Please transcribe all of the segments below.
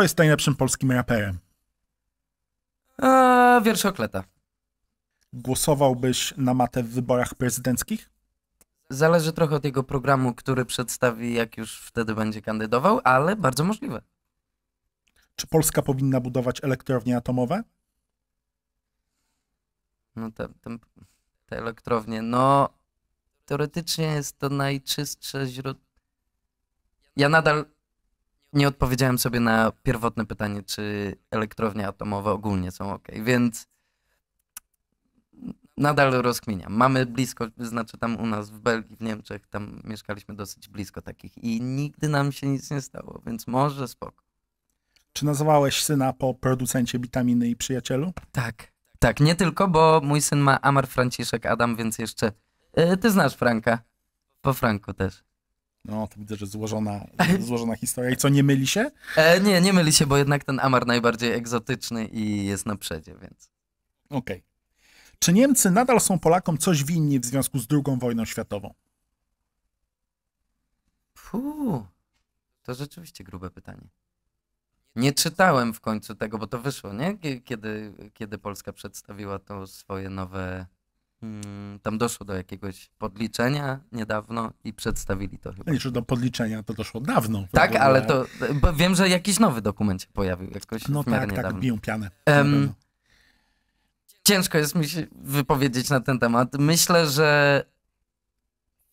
Kto jest najlepszym polskim raperem? Eee, wierszokleta. Głosowałbyś na matę w wyborach prezydenckich? Zależy trochę od jego programu, który przedstawi, jak już wtedy będzie kandydował, ale bardzo możliwe. Czy Polska powinna budować elektrownie atomowe? No te, te, te elektrownie, no teoretycznie jest to najczystsze źródło. Ja nadal nie odpowiedziałem sobie na pierwotne pytanie, czy elektrownie atomowe ogólnie są ok, więc nadal rozkminiam. Mamy blisko, znaczy tam u nas w Belgii, w Niemczech, tam mieszkaliśmy dosyć blisko takich i nigdy nam się nic nie stało, więc może spoko. Czy nazwałeś syna po producencie witaminy i przyjacielu? Tak, tak, nie tylko, bo mój syn ma Amar Franciszek Adam, więc jeszcze... E, ty znasz Franka, po Franku też. No, to widzę, że złożona, złożona historia. I co, nie myli się? E, nie, nie myli się, bo jednak ten Amar najbardziej egzotyczny i jest na przedzie, więc... Okej. Okay. Czy Niemcy nadal są Polakom coś winni w związku z II wojną światową? Puh, to rzeczywiście grube pytanie. Nie czytałem w końcu tego, bo to wyszło, nie? Kiedy, kiedy Polska przedstawiła to swoje nowe Mm, tam doszło do jakiegoś podliczenia niedawno i przedstawili to chyba. Znaczy do podliczenia to doszło dawno. Tak, ogóle. ale to, wiem, że jakiś nowy dokument się pojawił jakoś No tak, tak, niedawno. tak, biją pianę. Um, ciężko jest mi się wypowiedzieć na ten temat. Myślę, że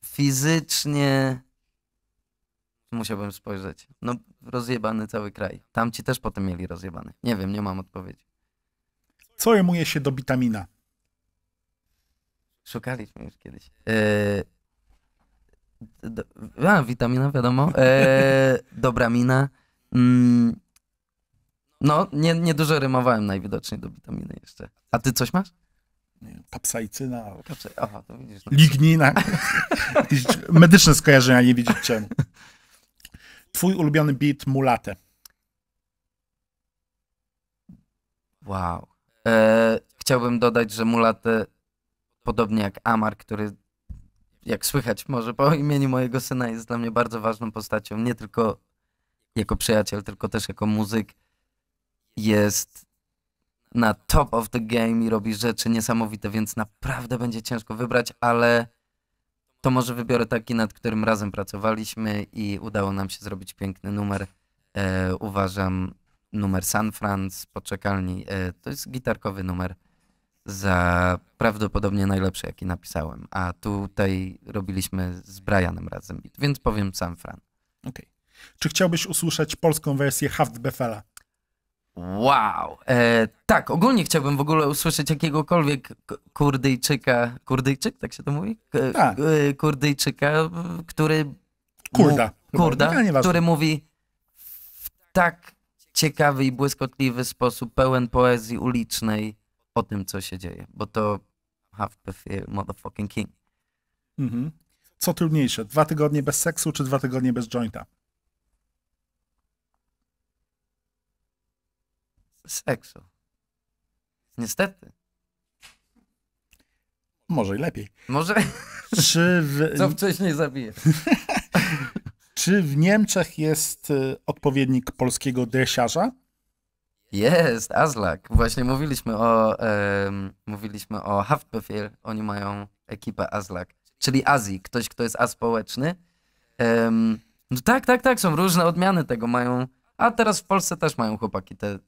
fizycznie musiałbym spojrzeć. No, rozjebany cały kraj. Tamci też potem mieli rozjebany. Nie wiem, nie mam odpowiedzi. Co jemuje się do witamina? Szukaliśmy już kiedyś. Yy, e, do, a, witamina, wiadomo. E, dobra mina. Mm, no, nie, nie dużo rymowałem najwidoczniej do witaminy jeszcze. A ty coś masz? Kapsajcyna. Aha, to widzisz. No. Lignina. Medyczne skojarzenia, nie widzicie. czemu. Twój ulubiony beat Mulate. Wow. E, chciałbym dodać, że Mulate podobnie jak Amar, który jak słychać może po imieniu mojego syna jest dla mnie bardzo ważną postacią, nie tylko jako przyjaciel, tylko też jako muzyk, jest na top of the game i robi rzeczy niesamowite, więc naprawdę będzie ciężko wybrać, ale to może wybiorę taki, nad którym razem pracowaliśmy i udało nam się zrobić piękny numer. E, uważam numer San Franz, poczekalni. E, to jest gitarkowy numer za prawdopodobnie najlepszy, jaki napisałem. A tutaj robiliśmy z Brianem razem więc powiem sam Fran. Okej. Okay. Czy chciałbyś usłyszeć polską wersję Haftbefela? Wow. E, tak, ogólnie chciałbym w ogóle usłyszeć jakiegokolwiek Kurdyjczyka, Kurdyjczyk, tak się to mówi? K- tak. e, kurdyjczyka, który... Kurda. kurda, który mówi w tak ciekawy i błyskotliwy sposób, pełen poezji ulicznej, o tym, co się dzieje, bo to have fear, motherfucking king. Mhm. Co trudniejsze, dwa tygodnie bez seksu, czy dwa tygodnie bez jointa? Seksu. Niestety. Może i lepiej. Może. Czy w... Co wcześniej zabije. Czy w Niemczech jest y, odpowiednik polskiego dresiarza? Jest, Azlak. Właśnie mówiliśmy o, um, mówiliśmy o Haftbefehl. Oni mają ekipę Azlak, czyli Azji, ktoś, kto jest aspołeczny. Um, no tak, tak, tak, są różne odmiany tego mają. A teraz w Polsce też mają chłopaki te,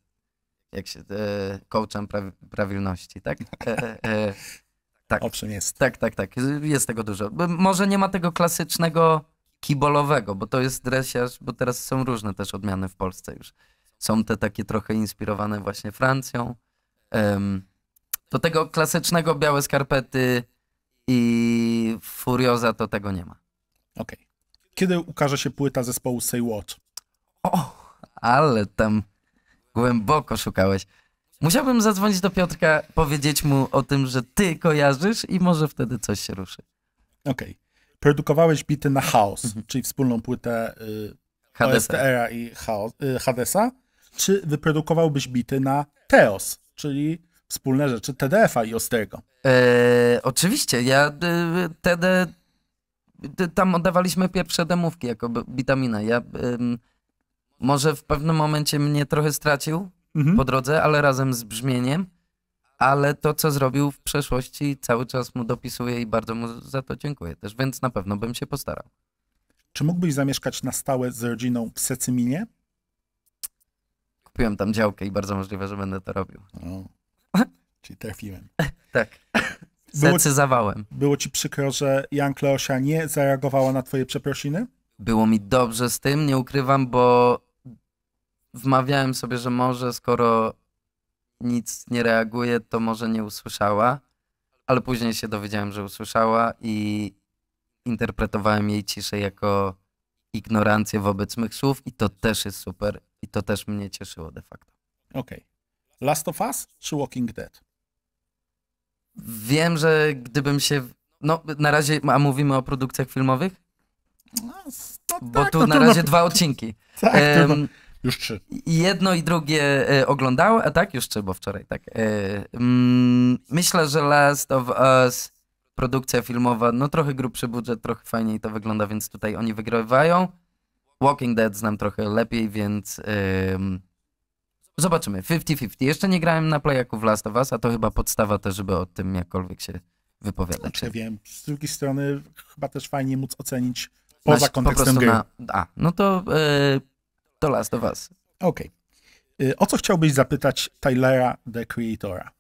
jak się, e, coachem pra, prawilności, tak? E, e, e tak. Owszem, jest. Tak, tak, tak. Jest tego dużo. Może nie ma tego klasycznego kibolowego, bo to jest dresiarz, bo teraz są różne też odmiany w Polsce już są te takie trochę inspirowane właśnie Francją. do tego klasycznego białe skarpety i Furioza to tego nie ma. Okej. Okay. Kiedy ukaże się płyta zespołu Say What? O, ale tam głęboko szukałeś. Musiałbym zadzwonić do Piotrka, powiedzieć mu o tym, że ty kojarzysz i może wtedy coś się ruszy. Okej. Okay. Produkowałeś bity na House, mm -hmm. czyli wspólną płytę y, Hadesa. OSTR-a e i House, y, Hadesa czy wyprodukowałbyś bity na Teos, czyli wspólne rzeczy TDF-a i Ostrego? E, oczywiście, ja y, Tam oddawaliśmy pierwsze demówki jako witamina. Ja... Y, może w pewnym momencie mnie trochę stracił mhm. po drodze, ale razem z brzmieniem ale to, co zrobił w przeszłości, cały czas mu dopisuję i bardzo mu za to dziękuję też, więc na pewno bym się postarał. Czy mógłbyś zamieszkać na stałe z rodziną w Secyminie? Kupiłem tam działkę i bardzo możliwe, że będę to robił. O, no. czyli trafiłem. tak. Zdecyzowałem. Było, było ci przykro, że Jan Kleosia nie zareagowała na twoje przeprosiny? Było mi dobrze z tym, nie ukrywam, bo wmawiałem sobie, że może skoro nic nie reaguje, to może nie usłyszała, ale później się dowiedziałem, że usłyszała i interpretowałem jej ciszę jako ignorancję wobec mych słów i to też jest super. I to też mnie cieszyło de facto. Okej. Okay. Last of Us czy Walking Dead? Wiem, że gdybym się. No, na razie, a mówimy o produkcjach filmowych? No, no Bo tak, tu no, na razie no... dwa odcinki. Tak, um, już trzy. Jedno i drugie e, oglądałem, a tak, już trzy, bo wczoraj tak. E, mm, myślę, że Last of Us, produkcja filmowa, no trochę grubszy budżet, trochę fajniej to wygląda, więc tutaj oni wygrywają. Walking Dead znam trochę lepiej, więc zobaczymy. 50-50. Jeszcze nie grałem na playaku w Last of Us, a to chyba podstawa też, żeby o tym jakkolwiek się wypowiadać. Znaczy, wiem. Z drugiej strony chyba też fajnie móc ocenić poza Nasz, kontekstem po gry. Na, a, no to yy, to Last of Us. Okej. Okay. O co chciałbyś zapytać Tylera, the Creatora?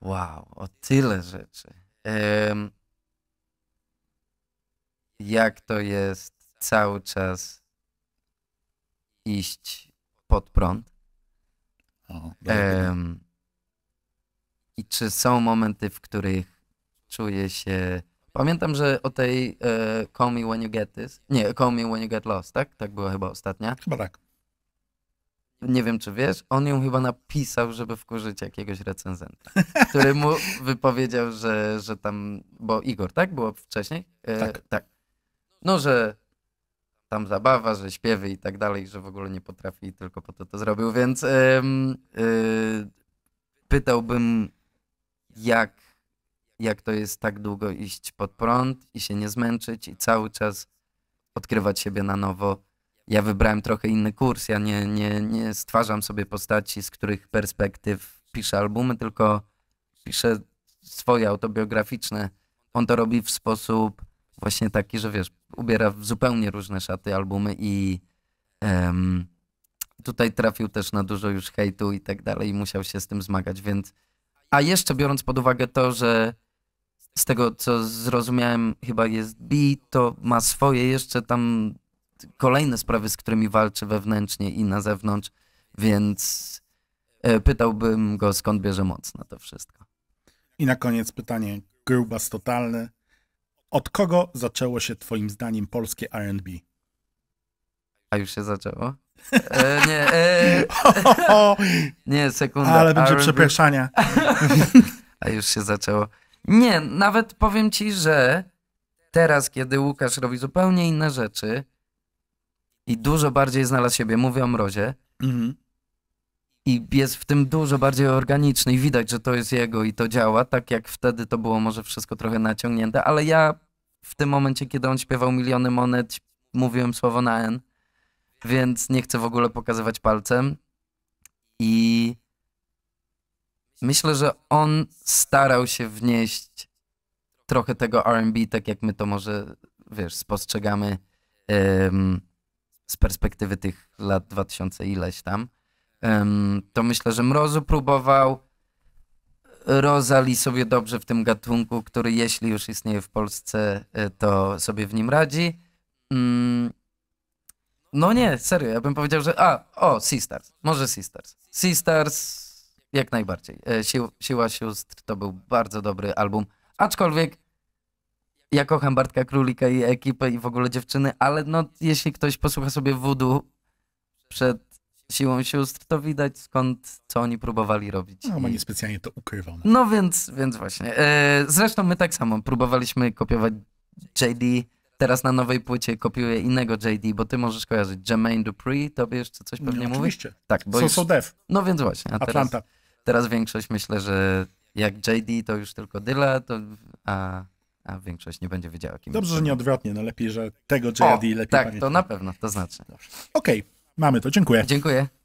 Wow, o tyle rzeczy. jak to jest cały czas iść pod prąd. O, ehm, I czy są momenty, w których czuję się. Pamiętam, że o tej e, Call Me When You Get This. Nie, Call Me When You Get Lost, tak? Tak była chyba ostatnia. Chyba tak. Nie wiem, czy wiesz, on ją chyba napisał, żeby wkurzyć jakiegoś recenzenta, który mu wypowiedział, że, że tam, bo Igor, tak? Było wcześniej? E, tak. tak. No, że tam zabawa, że śpiewy i tak dalej, że w ogóle nie potrafi i tylko po to to zrobił, więc yy, pytałbym jak, jak to jest tak długo iść pod prąd i się nie zmęczyć i cały czas odkrywać siebie na nowo. Ja wybrałem trochę inny kurs, ja nie, nie, nie stwarzam sobie postaci, z których perspektyw piszę albumy, tylko piszę swoje autobiograficzne. On to robi w sposób właśnie taki, że wiesz, ubiera w zupełnie różne szaty albumy i um, tutaj trafił też na dużo już hejtu i tak dalej i musiał się z tym zmagać, więc a jeszcze biorąc pod uwagę to, że z tego co zrozumiałem chyba jest B, to ma swoje jeszcze tam kolejne sprawy, z którymi walczy wewnętrznie i na zewnątrz, więc e, pytałbym go skąd bierze moc na to wszystko. I na koniec pytanie grubas totalny. Od kogo zaczęło się twoim zdaniem polskie R&B? A już się zaczęło? E, nie, e, nie, sekunda. Ale będzie przepraszania. A już się zaczęło. Nie, nawet powiem ci, że teraz, kiedy Łukasz robi zupełnie inne rzeczy i dużo bardziej znalazł siebie, mówię o mrozie, mhm. i jest w tym dużo bardziej organiczny i widać, że to jest jego i to działa, tak jak wtedy to było może wszystko trochę naciągnięte, ale ja w tym momencie, kiedy on śpiewał miliony monet, mówiłem słowo na N, więc nie chcę w ogóle pokazywać palcem. I myślę, że on starał się wnieść trochę tego RB, tak jak my to może, wiesz, spostrzegamy um, z perspektywy tych lat 2000 ileś tam. Um, to myślę, że Mrozu próbował. Rozali sobie dobrze w tym gatunku, który jeśli już istnieje w Polsce, y, to sobie w nim radzi. Mm. No nie, serio, ja bym powiedział, że a, o, Sisters, może Sisters. Sisters jak najbardziej. Y, Siła Sióstr to był bardzo dobry album, aczkolwiek ja kocham Bartka Królika i ekipę i w ogóle dziewczyny, ale no jeśli ktoś posłucha sobie Voodoo przed siłą sióstr, to widać skąd, co oni próbowali robić. No, oni specjalnie to ukrywane. No więc, więc właśnie. E, zresztą my tak samo próbowaliśmy kopiować JD, teraz na nowej płycie kopiuję innego JD, bo ty możesz kojarzyć Jermaine Dupree, tobie jeszcze coś no, pewnie no, mówi? Oczywiście. Tak, bo so, już... so No więc właśnie. A Atlanta. Teraz, większość myślę, że jak JD to już tylko Dyla, to... A a większość nie będzie wiedziała, kim Dobrze, że nie odwrotnie, no lepiej, że tego JD o, lepiej Tak, pamiętam. to na pewno, to znaczy. Okej, okay. Mamy to. Dziękuję. Dziękuję.